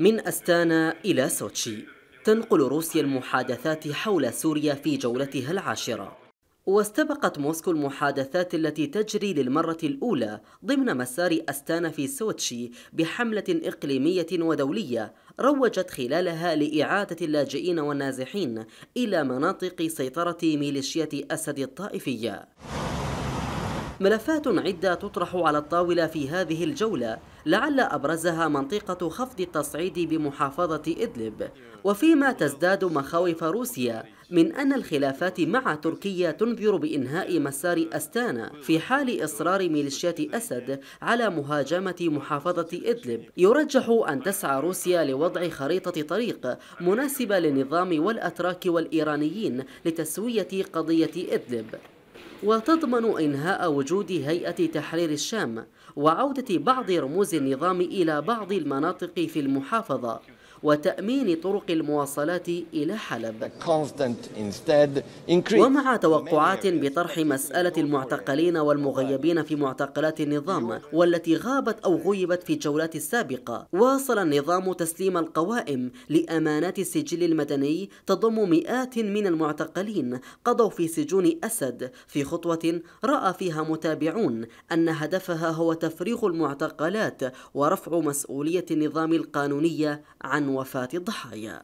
من أستانا إلى سوتشي تنقل روسيا المحادثات حول سوريا في جولتها العاشرة واستبقت موسكو المحادثات التي تجري للمرة الأولى ضمن مسار أستانا في سوتشي بحملة إقليمية ودولية روجت خلالها لإعادة اللاجئين والنازحين إلى مناطق سيطرة ميليشيات أسد الطائفية ملفات عدة تطرح على الطاولة في هذه الجولة لعل أبرزها منطقة خفض التصعيد بمحافظة إدلب وفيما تزداد مخاوف روسيا من أن الخلافات مع تركيا تنذر بإنهاء مسار أستانا في حال إصرار ميليشيات أسد على مهاجمة محافظة إدلب يرجح أن تسعى روسيا لوضع خريطة طريق مناسبة للنظام والأتراك والإيرانيين لتسوية قضية إدلب وتضمن إنهاء وجود هيئة تحرير الشام وعودة بعض رموز النظام إلى بعض المناطق في المحافظة وتأمين طرق المواصلات إلى حلب ومع توقعات بطرح مسألة المعتقلين والمغيبين في معتقلات النظام والتي غابت أو غيبت في الجولات السابقة واصل النظام تسليم القوائم لأمانات السجل المدني تضم مئات من المعتقلين قضوا في سجون أسد في خطوة رأى فيها متابعون أن هدفها هو تفريغ المعتقلات ورفع مسؤولية النظام القانونية عن وفاة الضحايا